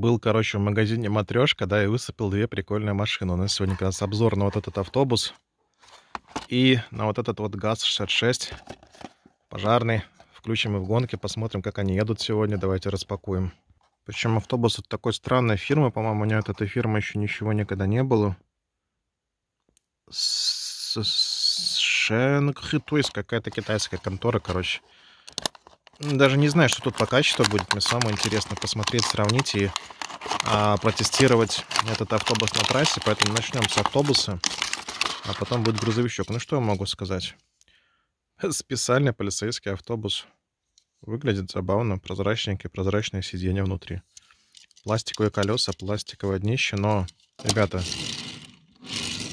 был, короче, в магазине матрешка, да, и высыпал две прикольные машины. У нас сегодня как раз обзор на вот этот автобус и на вот этот вот ГАЗ-66 пожарный. Включим их в гонки, посмотрим, как они едут сегодня. Давайте распакуем. Причем автобус от такой странной фирмы. По-моему, у нее от этой фирмы еще ничего никогда не было. Шенг, какая-то китайская контора, короче даже не знаю, что тут по качеству будет. Мне самое интересно посмотреть, сравнить и а, протестировать этот автобус на трассе. Поэтому начнем с автобуса, а потом будет грузовичок. Ну что я могу сказать? Специальный полицейский автобус. Выглядит забавно. Прозрачненький, прозрачное сиденье внутри. Пластиковые колеса, пластиковое днище. Но, ребята,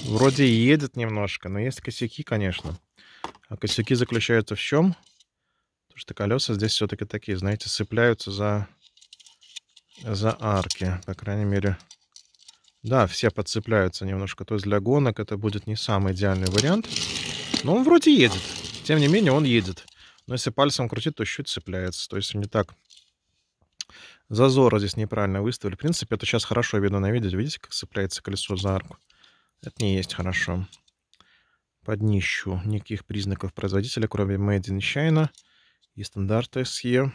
вроде едет немножко, но есть косяки, конечно. А косяки заключаются в чем? Потому что колеса здесь все-таки такие, знаете, цепляются за, за арки, по крайней мере. Да, все подцепляются немножко. То есть для гонок это будет не самый идеальный вариант. Но он вроде едет. Тем не менее, он едет. Но если пальцем крутить, то чуть цепляется. То есть не так. Зазора здесь неправильно выставили. В принципе, это сейчас хорошо видно на видео. Видите, как цепляется колесо за арку? Это не есть хорошо. Под нищу никаких признаков производителя, кроме Made in China — и стандарт SE.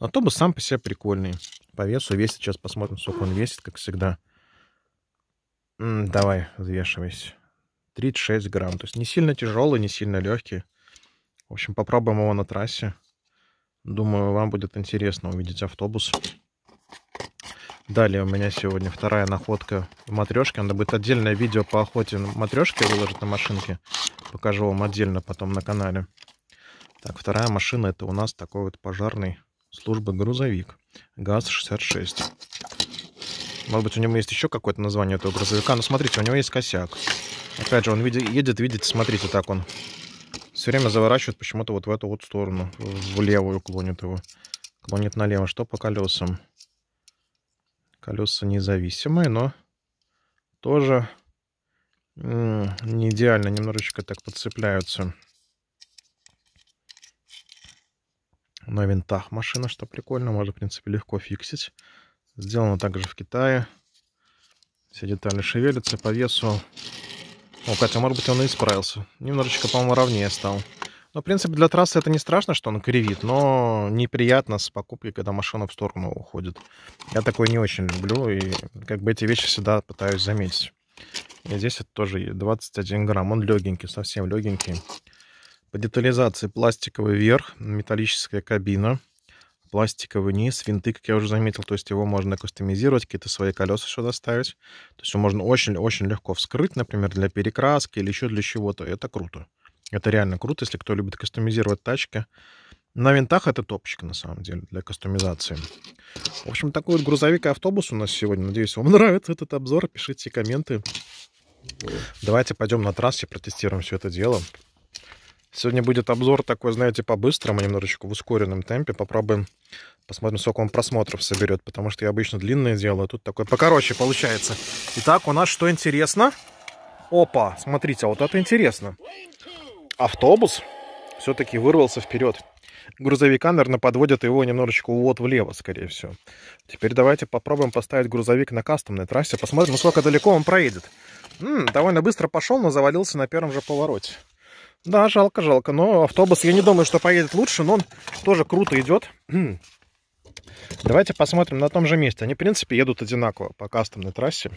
Но автобус сам по себе прикольный. По весу весит. Сейчас посмотрим, сколько он весит, как всегда. М -м, давай, взвешивайся. 36 грамм. То есть не сильно тяжелый, не сильно легкий. В общем, попробуем его на трассе. Думаю, вам будет интересно увидеть автобус. Далее у меня сегодня вторая находка в матрешке. Надо будет отдельное видео по охоте матрешки выложить на машинке. Покажу вам отдельно потом на канале. Так, вторая машина это у нас такой вот пожарный службы грузовик ГАЗ-66. Может быть, у него есть еще какое-то название этого грузовика. Но ну, смотрите, у него есть косяк. Опять же, он видит, едет, видите, смотрите, так он все время заворачивает почему-то вот в эту вот сторону, в левую клонит его. Клонит налево. Что по колесам? Колеса независимые, но тоже не идеально немножечко так подцепляются. на винтах машина, что прикольно, можно, в принципе, легко фиксить. Сделано также в Китае. Все детали шевелятся по весу. О, Катя, может быть, он и исправился. Немножечко, по-моему, ровнее стал. Но, в принципе, для трассы это не страшно, что он кривит, но неприятно с покупки, когда машина в сторону уходит. Я такое не очень люблю, и как бы эти вещи всегда пытаюсь заметить. И здесь это тоже 21 грамм. Он легенький, совсем легенький. По детализации пластиковый верх, металлическая кабина, пластиковый низ, винты, как я уже заметил, то есть его можно кастомизировать, какие-то свои колеса еще доставить, То есть его можно очень-очень легко вскрыть, например, для перекраски или еще для чего-то. Это круто. Это реально круто, если кто любит кастомизировать тачки. На винтах это топчик, на самом деле, для кастомизации. В общем, такой вот грузовик и автобус у нас сегодня. Надеюсь, вам нравится этот обзор. Пишите комменты. Давайте пойдем на трассе, протестируем все это дело. Сегодня будет обзор такой, знаете, по-быстрому, немножечко в ускоренном темпе. Попробуем, посмотрим, сколько он просмотров соберет, потому что я обычно длинные делаю, а тут такой покороче получается. Итак, у нас что интересно? Опа, смотрите, а вот это интересно. Автобус все-таки вырвался вперед. Грузовика, наверное, подводят его немножечко вот влево, скорее всего. Теперь давайте попробуем поставить грузовик на кастомной трассе. Посмотрим, сколько далеко он проедет. М -м, довольно быстро пошел, но завалился на первом же повороте. Да, жалко, жалко. Но автобус, я не думаю, что поедет лучше, но он тоже круто идет. Давайте посмотрим на том же месте. Они, в принципе, едут одинаково по кастомной трассе.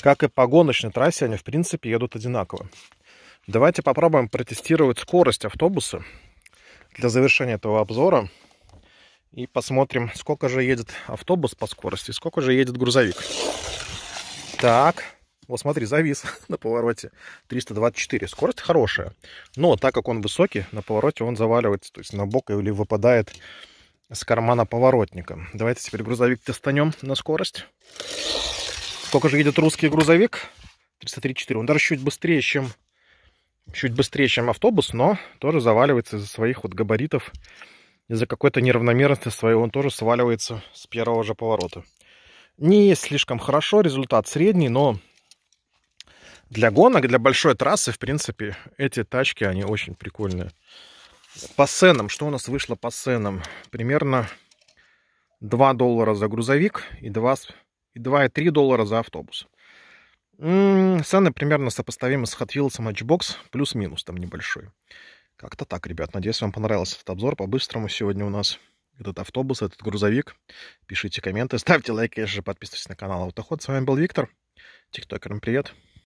Как и по гоночной трассе, они, в принципе, едут одинаково. Давайте попробуем протестировать скорость автобуса для завершения этого обзора. И посмотрим, сколько же едет автобус по скорости, сколько же едет грузовик. Так, вот смотри, завис на повороте. 324. Скорость хорошая. Но так как он высокий, на повороте он заваливается, то есть на бок или выпадает с кармана поворотника. Давайте теперь грузовик достанем на скорость. Сколько же едет русский грузовик? 334. Он даже чуть быстрее, чем чуть быстрее, чем автобус, но тоже заваливается из-за своих вот габаритов. Из-за какой-то неравномерности своего, он тоже сваливается с первого же поворота. Не слишком хорошо, результат средний, но для гонок, для большой трассы, в принципе, эти тачки, они очень прикольные. По ценам, что у нас вышло по ценам? Примерно 2 доллара за грузовик и 2,3 доллара за автобус. М-м, цены примерно сопоставимы с Hot Wheels Matchbox, плюс-минус там небольшой. Как-то так, ребят. Надеюсь, вам понравился этот обзор. По-быстрому сегодня у нас этот автобус, этот грузовик. Пишите комменты, ставьте лайки, конечно же, подписывайтесь на канал Автоход. С вами был Виктор, тиктокером привет.